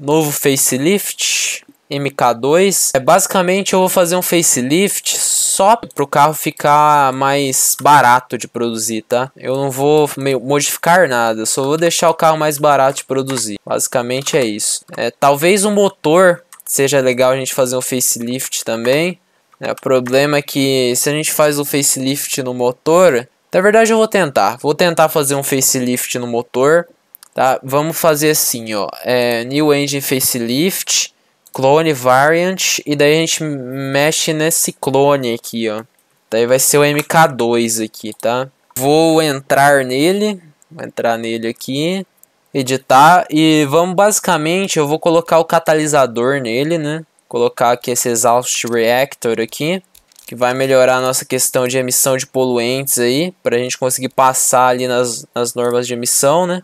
novo facelift, MK2. É basicamente eu vou fazer um facelift só para o carro ficar mais barato de produzir, tá? Eu não vou modificar nada, só vou deixar o carro mais barato de produzir. Basicamente é isso. É, talvez o motor seja legal a gente fazer um facelift também. É, o problema é que se a gente faz o um facelift no motor... Na verdade eu vou tentar. Vou tentar fazer um facelift no motor Tá? Vamos fazer assim, ó. É, new Engine Facelift, Clone Variant, e daí a gente mexe nesse clone aqui, ó. Daí vai ser o MK2 aqui, tá? Vou entrar nele, vou entrar nele aqui, editar, e vamos basicamente, eu vou colocar o catalisador nele, né? Colocar aqui esse Exhaust Reactor aqui, que vai melhorar a nossa questão de emissão de poluentes aí, pra gente conseguir passar ali nas, nas normas de emissão, né?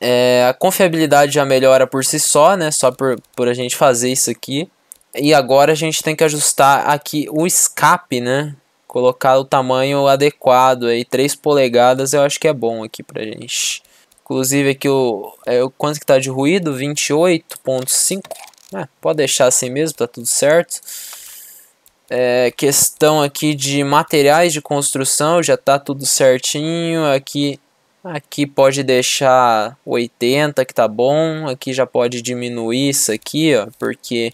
É, a confiabilidade já melhora por si só, né? Só por, por a gente fazer isso aqui. E agora a gente tem que ajustar aqui o escape, né? Colocar o tamanho adequado aí, 3 polegadas eu acho que é bom aqui pra gente. Inclusive aqui o, é, o quanto que tá de ruído? 28.5. É, pode deixar assim mesmo, tá tudo certo. É, questão aqui de materiais de construção, já tá tudo certinho. Aqui Aqui pode deixar 80 que tá bom, aqui já pode diminuir isso aqui, ó, porque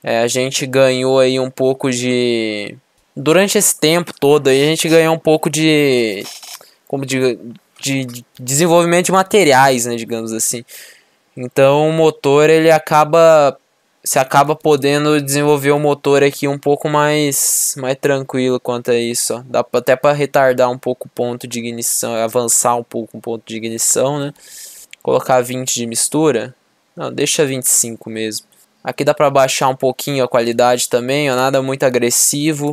é, a gente ganhou aí um pouco de... Durante esse tempo todo aí a gente ganhou um pouco de... Como de, de, de desenvolvimento de materiais, né, digamos assim. Então o motor ele acaba você acaba podendo desenvolver o motor aqui um pouco mais, mais tranquilo quanto a isso. Ó. Dá até para retardar um pouco o ponto de ignição, avançar um pouco o ponto de ignição, né? Colocar 20 de mistura. Não, deixa 25 mesmo. Aqui dá para baixar um pouquinho a qualidade também, ó, nada muito agressivo.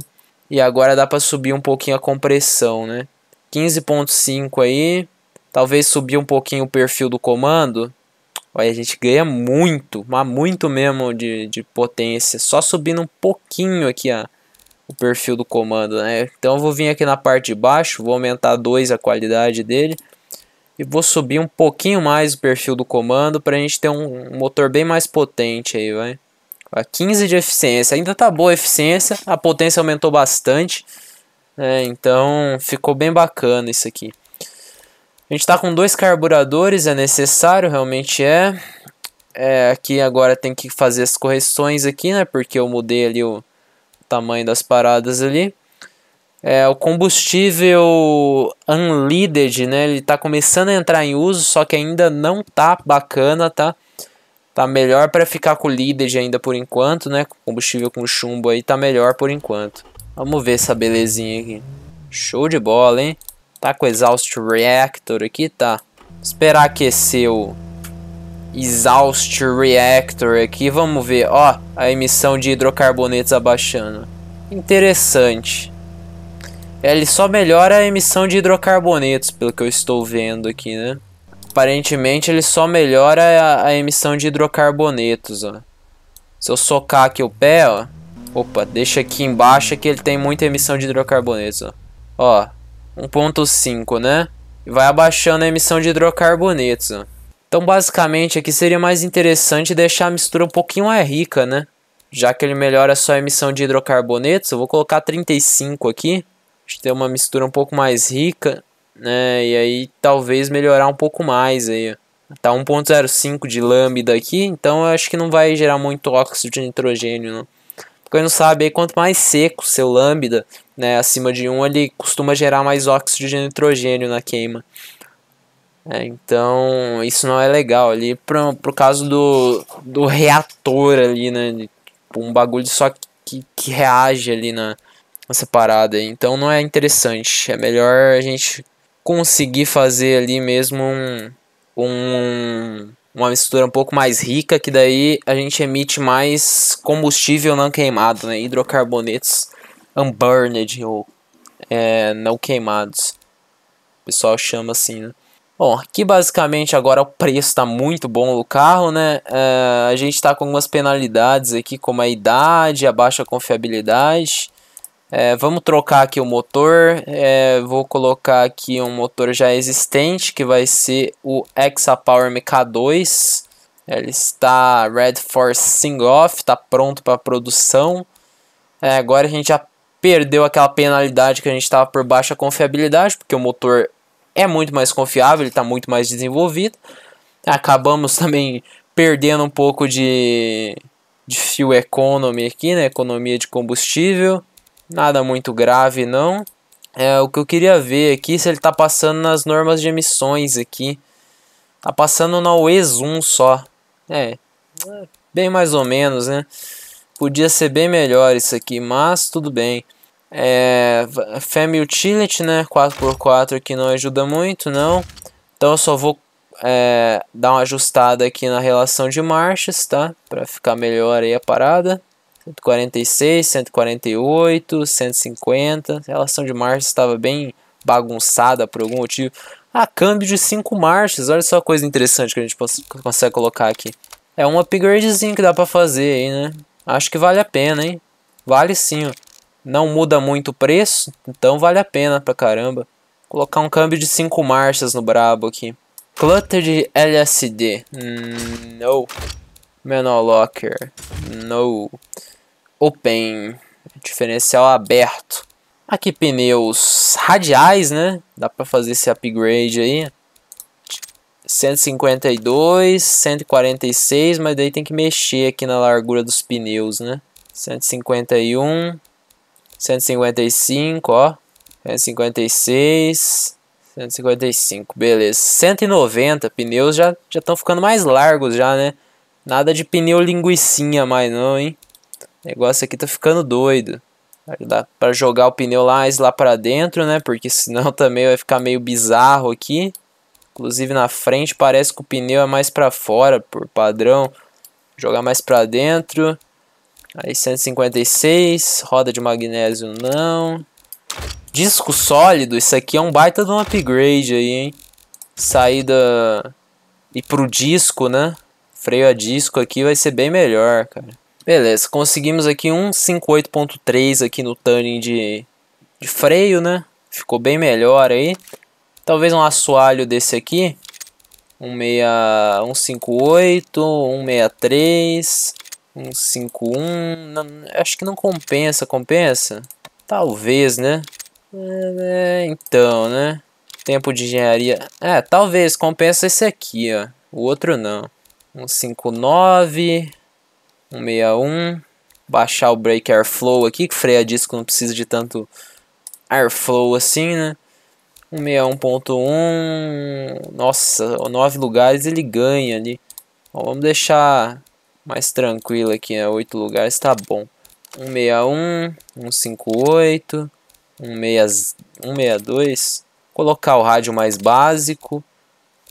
E agora dá para subir um pouquinho a compressão, né? 15.5 aí. Talvez subir um pouquinho o perfil do comando Olha, a gente ganha muito, mas muito mesmo de, de potência. Só subindo um pouquinho aqui a, o perfil do comando, né? Então eu vou vir aqui na parte de baixo, vou aumentar 2 a qualidade dele. E vou subir um pouquinho mais o perfil do comando para a gente ter um, um motor bem mais potente aí, vai. A 15 de eficiência, ainda tá boa a eficiência, a potência aumentou bastante. Né? Então ficou bem bacana isso aqui. A gente está com dois carburadores, é necessário, realmente é. é. Aqui agora tem que fazer as correções aqui, né? Porque eu mudei ali o tamanho das paradas ali. É, o combustível unleaded, né? Ele está começando a entrar em uso, só que ainda não tá bacana, tá? Tá melhor para ficar com o leaded ainda por enquanto, né? Combustível com chumbo aí tá melhor por enquanto. Vamos ver essa belezinha aqui. Show de bola, hein? Tá com o Exhaust Reactor aqui, tá. Esperar aquecer o Exhaust Reactor aqui. Vamos ver, ó, a emissão de hidrocarbonetos abaixando. Interessante. Ele só melhora a emissão de hidrocarbonetos, pelo que eu estou vendo aqui, né? Aparentemente ele só melhora a, a emissão de hidrocarbonetos, ó. Se eu socar aqui o pé, ó. Opa, deixa aqui embaixo é que ele tem muita emissão de hidrocarbonetos, ó. Ó, 1.5, né? E vai abaixando a emissão de hidrocarbonetos. Então, basicamente, aqui seria mais interessante deixar a mistura um pouquinho mais rica, né? Já que ele melhora só a emissão de hidrocarbonetos, eu vou colocar 35 aqui. Acho que tem uma mistura um pouco mais rica, né? E aí talvez melhorar um pouco mais aí. Tá 1.05 de lambda aqui, então eu acho que não vai gerar muito óxido de nitrogênio, não quem não sabe, aí, quanto mais seco seu lambda, né, acima de 1, ele costuma gerar mais óxido de nitrogênio na queima. É, então, isso não é legal ali pro, pro caso do, do reator ali, né? Tipo, um bagulho só que, que reage ali na, nessa parada. Então não é interessante. É melhor a gente conseguir fazer ali mesmo um, um uma mistura um pouco mais rica, que daí a gente emite mais combustível não queimado, né? Hidrocarbonetos unburned ou é, não queimados. O pessoal chama assim, né? Bom, aqui basicamente agora o preço está muito bom do carro, né? É, a gente está com algumas penalidades aqui, como a idade, a baixa confiabilidade. É, vamos trocar aqui o motor, é, vou colocar aqui um motor já existente que vai ser o Power MK2. Ele está Red Force Sing Off, está pronto para produção. É, agora a gente já perdeu aquela penalidade que a gente estava por baixa confiabilidade, porque o motor é muito mais confiável, ele está muito mais desenvolvido. Acabamos também perdendo um pouco de, de fuel economy aqui, né? economia de combustível. Nada muito grave não. É, o que eu queria ver aqui é se ele está passando nas normas de emissões aqui. Tá passando na UES 1 só. É, bem mais ou menos, né? Podia ser bem melhor isso aqui, mas tudo bem. É, Family Utility, né? 4x4 aqui não ajuda muito, não. Então eu só vou é, dar uma ajustada aqui na relação de marchas, tá? Pra ficar melhor aí a parada. 146, 148, 150. A relação de marchas estava bem bagunçada por algum motivo. Ah, câmbio de 5 marchas. Olha só a coisa interessante que a gente consegue colocar aqui. É um upgradezinho que dá pra fazer aí, né? Acho que vale a pena, hein? Vale sim, ó. Não muda muito o preço, então vale a pena pra caramba. Colocar um câmbio de 5 marchas no brabo aqui. Clutter de LSD. Hmm, no. Menor Locker. No. Open, diferencial aberto. Aqui pneus radiais, né? Dá para fazer esse upgrade aí. 152, 146, mas daí tem que mexer aqui na largura dos pneus, né? 151, 155, ó. 156, 155, beleza. 190 pneus já já estão ficando mais largos já, né? Nada de pneu linguicinha mais não, hein? O negócio aqui tá ficando doido. Dá pra jogar o pneu mais lá pra dentro, né? Porque senão também vai ficar meio bizarro aqui. Inclusive na frente parece que o pneu é mais pra fora, por padrão. Jogar mais pra dentro. Aí 156, roda de magnésio não. Disco sólido, isso aqui é um baita de um upgrade aí, hein? Saída... E pro disco, né? Freio a disco aqui vai ser bem melhor, cara. Beleza, conseguimos aqui um 58.3 aqui no turning de, de freio, né? Ficou bem melhor aí. Talvez um assoalho desse aqui. 16, 158, 163, 151. Não, acho que não compensa, compensa? Talvez, né? É, é, então, né? Tempo de engenharia. É, talvez compensa esse aqui, ó. O outro não. 159. 161. Baixar o brake airflow aqui, que freia disco não precisa de tanto airflow assim, né? 161.1. Nossa, 9 lugares ele ganha ali. Ó, vamos deixar mais tranquilo aqui, né? 8 lugares tá bom. 161, 158, 162. Colocar o rádio mais básico.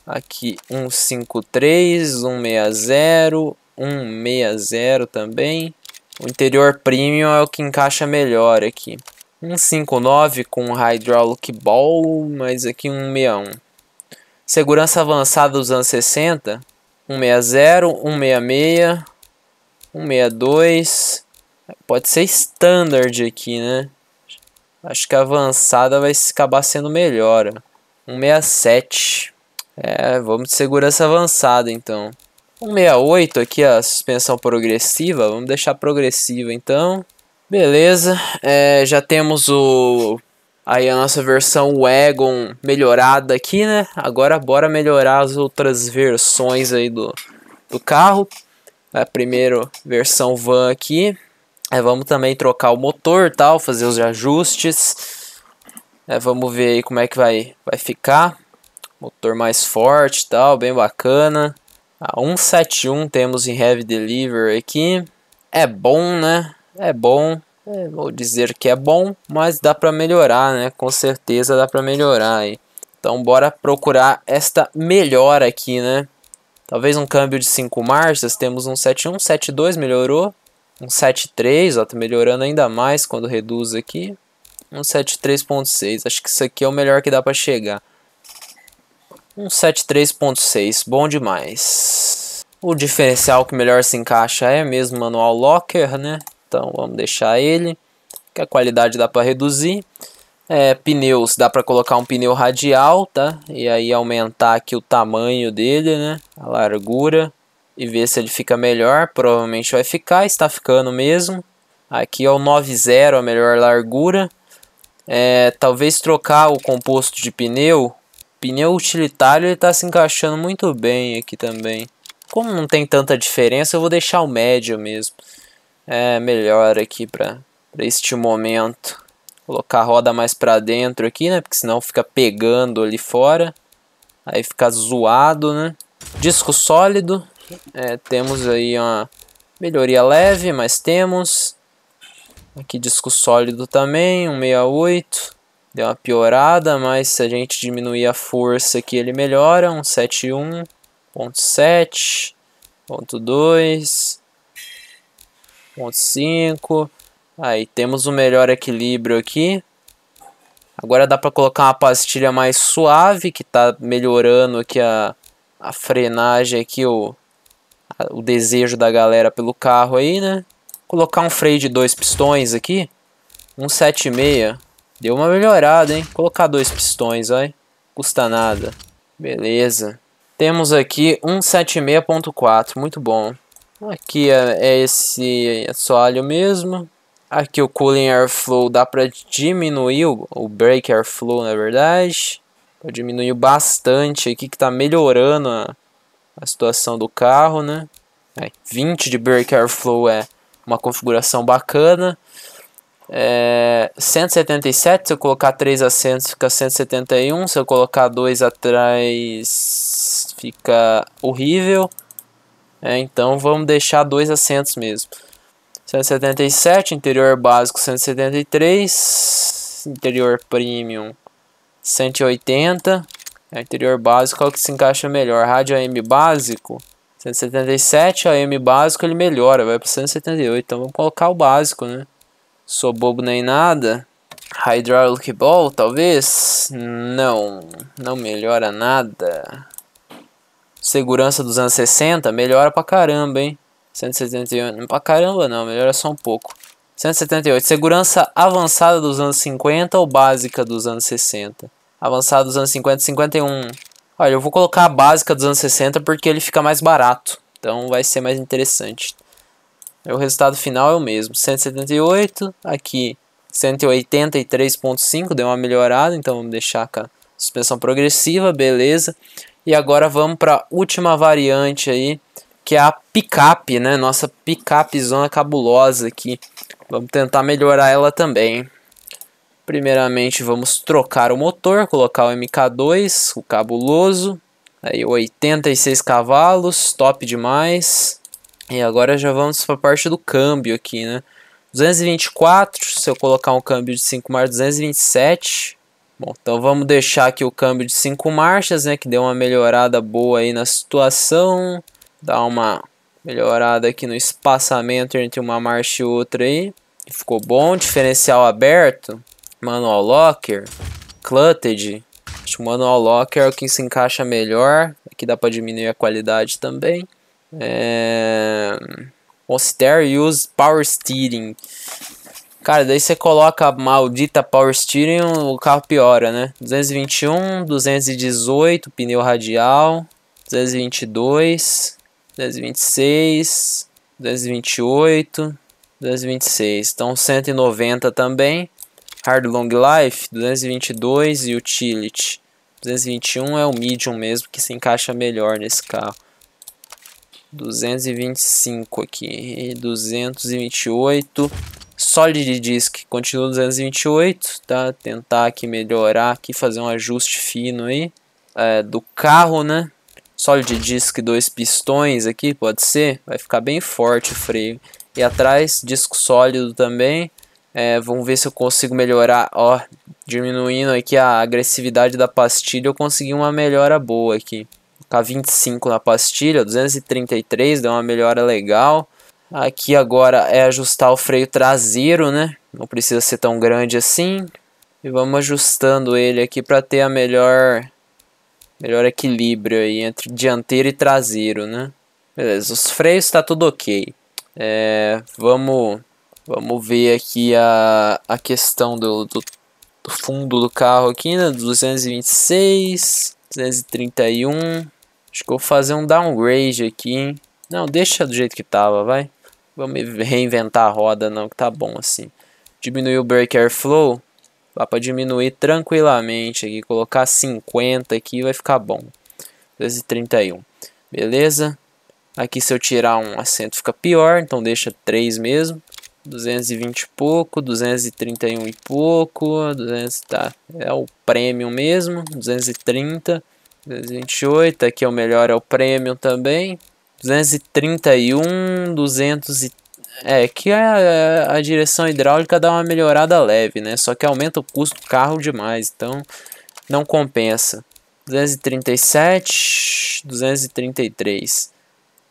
Aqui 153, 160, 160 também. O interior premium é o que encaixa melhor aqui. 159 com hydraulic ball, mas aqui 161. Segurança avançada dos anos 60, 160, 166, 162. Pode ser standard aqui, né? Acho que a avançada vai acabar sendo melhor. 167. É, vamos de segurança avançada então. 168 aqui, a suspensão progressiva. Vamos deixar progressiva então. Beleza, é, já temos o aí a nossa versão Wagon melhorada aqui, né? Agora bora melhorar as outras versões aí do, do carro. É a primeira versão van aqui. É, vamos também trocar o motor tal, fazer os ajustes. É, vamos ver aí como é que vai, vai ficar. Motor mais forte tal, bem bacana. A ah, 171 temos em Heavy Deliver aqui. É bom, né? É bom. É, vou dizer que é bom, mas dá para melhorar, né? Com certeza dá para melhorar aí. Então bora procurar esta melhora aqui, né? Talvez um câmbio de 5 marchas, temos um 71, 72 melhorou, um 73, ó, tá melhorando ainda mais quando reduz aqui. Um 73.6, acho que isso aqui é o melhor que dá para chegar. Um 73.6, bom demais. O diferencial que melhor se encaixa é mesmo manual locker, né? Então vamos deixar ele, que a qualidade dá para reduzir. É, pneus, dá para colocar um pneu radial, tá? E aí aumentar aqui o tamanho dele, né? A largura e ver se ele fica melhor. Provavelmente vai ficar, está ficando mesmo. Aqui é o 90 a melhor largura. É, talvez trocar o composto de pneu Pneu né? utilitário ele tá se encaixando muito bem aqui também. Como não tem tanta diferença, eu vou deixar o médio mesmo. É melhor aqui para este momento. Colocar a roda mais para dentro aqui, né? Porque senão fica pegando ali fora. Aí fica zoado, né? Disco sólido. É, temos aí uma melhoria leve, mas temos. Aqui disco sólido também, 168. Deu uma piorada, mas se a gente diminuir a força aqui, ele melhora. 171.7, ponto ponto 5. Aí temos um melhor equilíbrio aqui. Agora dá para colocar uma pastilha mais suave, que está melhorando aqui a, a frenagem aqui, o, a, o desejo da galera pelo carro aí, né? Colocar um freio de dois pistões aqui, 176, Deu uma melhorada, hein? Colocar dois pistões, vai. Custa nada. Beleza. Temos aqui 176.4, muito bom. Aqui é, é esse assoalho é mesmo. Aqui o cooling airflow dá para diminuir, o, o brake airflow na é verdade. Diminuiu bastante aqui que tá melhorando a, a situação do carro, né? É, 20 de brake airflow é uma configuração bacana. É, 177, se eu colocar 3 assentos fica 171, se eu colocar 2 atrás fica horrível. É, então vamos deixar 2 assentos mesmo. 177, interior básico 173, interior premium 180. É, interior básico é o que se encaixa melhor. Rádio AM básico 177, AM básico ele melhora, vai para 178. Então vamos colocar o básico, né? Sou bobo nem nada. Hydraulic Ball, talvez? Não, não melhora nada. Segurança dos anos 60, melhora pra caramba, hein? 178, pra caramba não, melhora só um pouco. 178, segurança avançada dos anos 50 ou básica dos anos 60? Avançada dos anos 50, 51. Olha, eu vou colocar a básica dos anos 60 porque ele fica mais barato. Então vai ser mais interessante. É, o resultado final é o mesmo, 178, aqui 183.5, deu uma melhorada, então vamos deixar com a suspensão progressiva, beleza. E agora vamos para a última variante aí, que é a picape, né? Nossa picape zona cabulosa aqui. Vamos tentar melhorar ela também. Primeiramente vamos trocar o motor, colocar o MK2, o cabuloso. Aí 86 cavalos, top demais. E agora já vamos para a parte do câmbio aqui, né? 224, se eu colocar um câmbio de 5 marchas, 227. Bom, então vamos deixar aqui o câmbio de 5 marchas, né? Que deu uma melhorada boa aí na situação. Dá uma melhorada aqui no espaçamento entre uma marcha e outra aí. Ficou bom, diferencial aberto. Manual Locker. Cluttered. Acho que o Manual Locker é o que se encaixa melhor. Aqui dá para diminuir a qualidade também. É... Austere use power steering. Cara, daí você coloca a maldita power steering, o carro piora, né? 221, 218, pneu radial, 222, 226, 228, 226. Então 190 também. Hard Long Life, 222 e Utility. 221 é o medium mesmo que se encaixa melhor nesse carro. 225 aqui, 228. Solid Disk continua 228, tá? Tentar aqui melhorar, aqui fazer um ajuste fino aí é, do carro, né? Solid Disk dois pistões aqui, pode ser? Vai ficar bem forte o freio. E atrás, disco sólido também. É, vamos ver se eu consigo melhorar, ó, diminuindo aqui a agressividade da pastilha, eu consegui uma melhora boa aqui. Tá 25 na pastilha, 233, deu uma melhora legal. Aqui agora é ajustar o freio traseiro, né? Não precisa ser tão grande assim. E vamos ajustando ele aqui para ter a melhor melhor equilíbrio aí entre dianteiro e traseiro, né? Beleza, os freios está tudo ok. É, vamos, vamos ver aqui a, a questão do, do, do fundo do carro aqui, né? 226, 231. Acho que vou fazer um downgrade aqui, hein? Não, deixa do jeito que tava, vai. Vamos reinventar a roda não, que tá bom assim. Diminuir o break airflow. Dá pra diminuir tranquilamente aqui. Colocar 50 aqui vai ficar bom. 231. Beleza? Aqui se eu tirar um assento fica pior, então deixa 3 mesmo. 220 e pouco, 231 e pouco, 200, tá, é o premium mesmo, 230. 228, aqui é o melhor, é o Premium também. 231, 200 e... É, que é a, a direção hidráulica dá uma melhorada leve, né? Só que aumenta o custo do carro demais, então não compensa. 237, 233.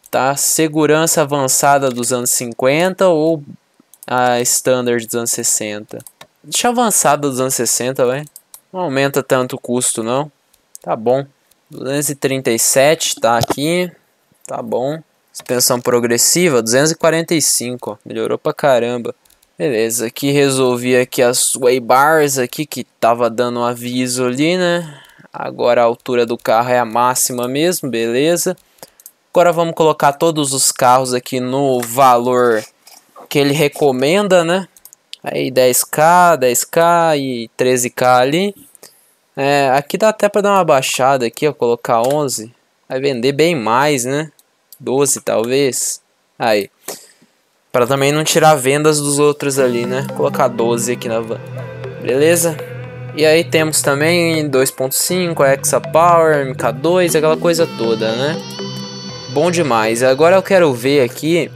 Tá? Segurança avançada dos anos 50 ou a standard dos anos 60? Deixa avançada dos anos 60, vai. Não aumenta tanto o custo, não. Tá bom. 237 tá aqui. Tá bom. Suspensão progressiva, 245, ó, melhorou pra caramba. Beleza, aqui resolvi aqui as bars aqui que tava dando um aviso ali, né? Agora a altura do carro é a máxima mesmo, beleza. Agora vamos colocar todos os carros aqui no valor que ele recomenda, né? Aí 10k, 10k e 13k ali. É, aqui dá até para dar uma baixada aqui, ó, colocar 11. Vai vender bem mais, né? 12 talvez. Aí. Para também não tirar vendas dos outros ali, né? Colocar 12 aqui na van. Beleza? E aí temos também 2.5, Hexa Power, MK2, aquela coisa toda, né? Bom demais. Agora eu quero ver aqui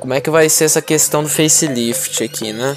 como é que vai ser essa questão do facelift aqui, né?